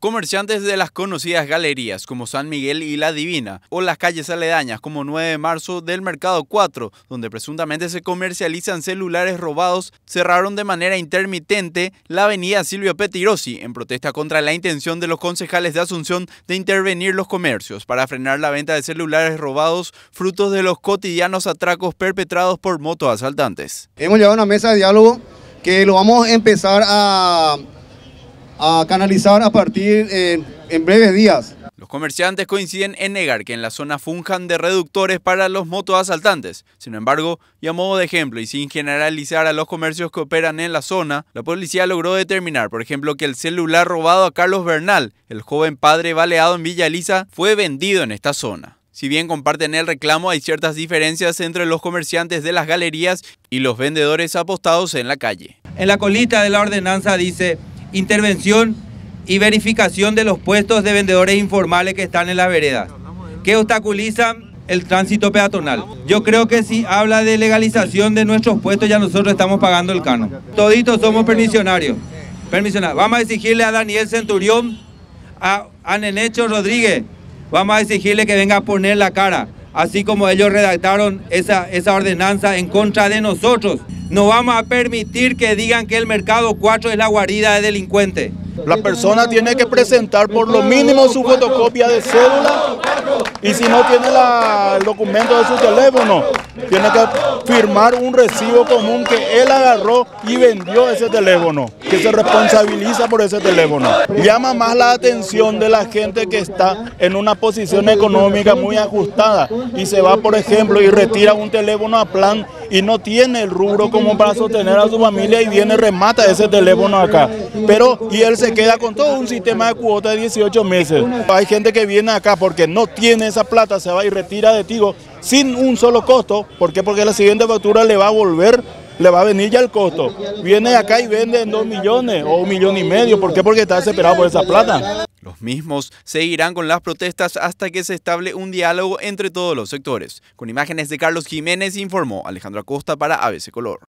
Comerciantes de las conocidas galerías como San Miguel y La Divina o las calles aledañas como 9 de marzo del Mercado 4, donde presuntamente se comercializan celulares robados, cerraron de manera intermitente la avenida Silvio Petirossi en protesta contra la intención de los concejales de Asunción de intervenir los comercios para frenar la venta de celulares robados, frutos de los cotidianos atracos perpetrados por motoasaltantes. Hemos llegado a una mesa de diálogo que lo vamos a empezar a a canalizar a partir en, breves días. Los comerciantes coinciden en negar que en la zona funjan de reductores para los motoasaltantes. Sin embargo, y a modo de ejemplo y sin generalizar a los comercios que operan en la zona, la policía logró determinar, por ejemplo, que el celular robado a Carlos Bernal, el joven padre baleado en Villa Elisa, fue vendido en esta zona. Si bien comparten el reclamo, hay ciertas diferencias entre los comerciantes de las galerías y los vendedores apostados en la calle. En la colita de la ordenanza dice intervención y verificación de los puestos de vendedores informales que están en las veredas, que obstaculizan el tránsito peatonal. Yo creo que si habla de legalización de nuestros puestos, ya nosotros estamos pagando el cano. Toditos somos permisionarios. Vamos a exigirle a Daniel Centurión, a, Nenecho Rodríguez, vamos a exigirle que venga a poner la cara, así como ellos redactaron esa, esa ordenanza en contra de nosotros. No vamos a permitir que digan que el mercado 4 es la guarida de delincuentes. La persona tiene que presentar por lo mínimo su fotocopia de cédula y si no tiene el documento de su teléfono, tiene que firmar un recibo común que él agarró y vendió ese teléfono, que se responsabiliza por ese teléfono. Llama más la atención de la gente que está en una posición económica muy ajustada y se va, por ejemplo, y retira un teléfono a plan y no tiene el rubro como para sostener a su familia y viene remata ese teléfono acá. Pero y él se queda con todo un sistema de cuota de 18 meses. Hay gente que viene acá porque no tiene esa plata, se va y retira de Tigo sin un solo costo. ¿Por qué? Porque la siguiente factura le va a volver le va a venir ya el costo. Viene acá y vende en 2 millones o un millón y medio. ¿Por qué? Porque está desesperado por esa plata mismos seguirán con las protestas hasta que se estable un diálogo entre todos los sectores. Con imágenes de Carlos Jiménez informó Alejandro Acosta para ABC Color.